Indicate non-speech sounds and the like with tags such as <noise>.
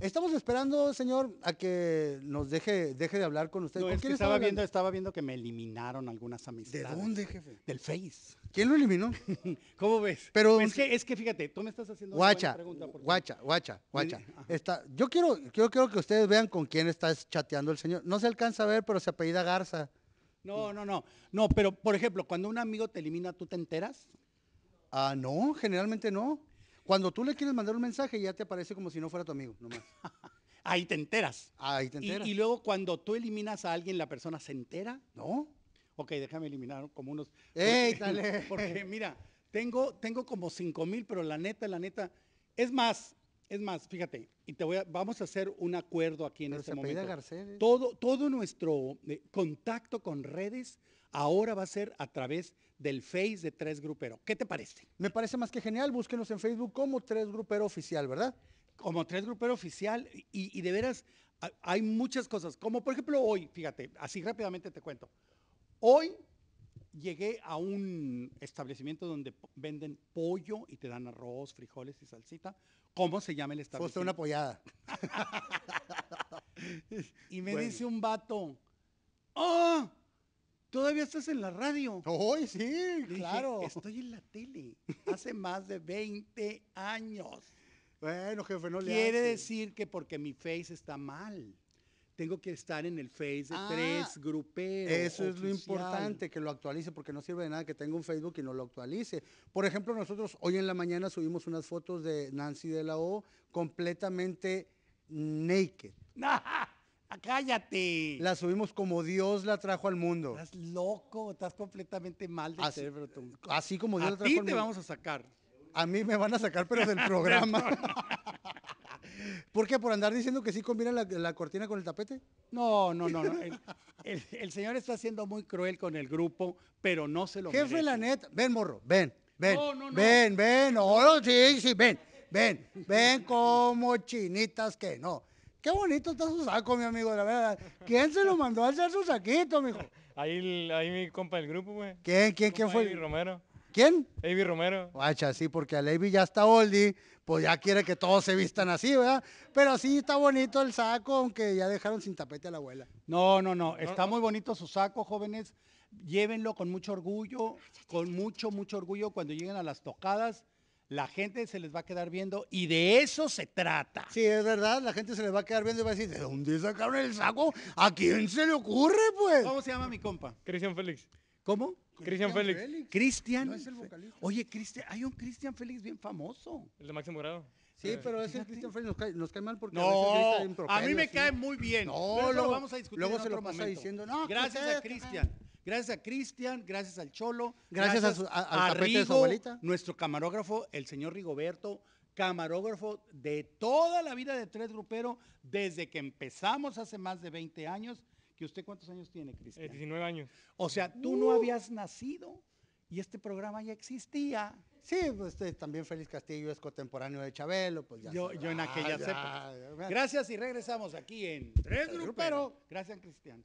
Estamos esperando, señor, a que nos deje, deje de hablar con usted. que estaba, viendo, estaba viendo que me eliminaron algunas amistades. ¿De dónde, jefe? Del Face. ¿Quién lo eliminó? <laughs> ¿Cómo ves? Pues es, que, fíjate, tú me estás haciendo guacha, una pregunta. Guacha, guacha, guacha. Está, yo quiero, yo quiero que ustedes vean con quién está chateando el señor. No se alcanza a ver, pero se apellida Garza. No, no, no. No, pero por ejemplo, cuando un amigo te elimina, ¿tú te enteras? Ah, no, generalmente no. Cuando tú le quieres mandar un mensaje, ya te aparece como si no fuera tu amigo, nomás. <laughs> Ahí te enteras. Ahí te enteras. Y, luego cuando tú eliminas a alguien, ¿la persona se entera? No. Ok, déjame eliminar como unos... ¡Ey, porque, dale! <laughs> Porque mira, tengo, tengo como 5 mil, pero la neta, la neta... Es más, es más, fíjate, y te voy a, vamos a hacer un acuerdo aquí en este momento. Todo, todo nuestro eh, contacto con redes ahora va a ser a través del Face de Tres Grupero. ¿Qué te parece? Me parece más que genial. Búsquenos en Facebook como Tres Grupero Oficial, ¿verdad? Como Tres Grupero Oficial y, de veras hay muchas cosas. Como por ejemplo hoy, fíjate, así rápidamente te cuento. Hoy llegué a un establecimiento donde venden pollo y te dan arroz, frijoles y salsita. ¿Cómo se llama el establecimiento? Fue una pollada. <laughs> y me dice un vato, ¡Oh! Todavía estás en la radio. Hoy sí, claro. Estoy en la tele hace más de 20 años. Bueno, jefe, no le le Quiere decir que porque mi face está mal. Tengo que estar en el face de ah, tres gruperos. Eso es lo importante, que lo actualice, porque no sirve de nada que tenga un Facebook y no lo actualice. Por ejemplo, nosotros hoy en la mañana subimos unas fotos de Nancy de la O completamente naked. <laughs> Ah, Ah, cállate. La subimos como Dios la trajo al mundo. Estás loco, estás completamente mal de así, Así como Dios la trajo al mundo. A te vamos a sacar. A mí me van a sacar, pero del <laughs> programa. ¿Por qué? ¿Por andar diciendo que sí combina la, cortina con el tapete? No, no, no. El, señor está siendo muy cruel con el grupo, pero no se lo ¿Qué merece. la neta. Ven, morro, ven, ven. No, no, ven, ven. Oh, sí, sí, ven. Ven, ven como chinitas que no. Qué bonito está su saco, mi amigo, la verdad. ¿Quién se lo mandó a hacer su saquito, mijo? <laughs> Ahí, ahí mi compa del grupo, güey. ¿Quién, quién, quién fue? Avi Romero. ¿Quién? Avi Romero. Guacha, sí, porque a Avi ya está oldie, pues ya quiere que todos se vistan así, ¿verdad? Pero sí está bonito el saco, aunque ya dejaron sin tapete a la abuela. No, no, no, está muy bonito su saco, jóvenes. Llévenlo con mucho orgullo, con mucho, mucho orgullo cuando lleguen a las tocadas la gente se les va a quedar viendo y de eso se trata. Sí, es verdad, la gente se les va a quedar viendo y va a decir, ¿de dónde sacaron el saco? ¿A quién se le ocurre, pues? ¿Cómo se llama mi compa? Cristian Félix. ¿Cómo? Cristian Félix. Cristian. Oye, Cristian, hay un Cristian Félix bien famoso. El de Máximo Grado. Sí, pero ese Cristian Félix nos cae, nos cae, mal porque no, a, a mí me cae muy bien. No, lo vamos a discutir. Luego en otro se lo pasa diciendo, Gracias a Cristian. Gracias a Cristian, gracias al Cholo. Gracias, a, su, abuelita. Nuestro camarógrafo, el señor Rigoberto, camarógrafo de toda la vida de Tres Grupero, desde que empezamos hace más de 20 años. ¿Y usted cuántos años tiene, Cristian? 19 eh, años. O sea, tú no uh. habías nacido y este programa ya existía. Sí, pues este, también Félix Castillo es contemporáneo de Chabelo, pues ya. Yo, yo en aquella época. Gracias y regresamos aquí en Tres Gruperos. Gracias, Cristian.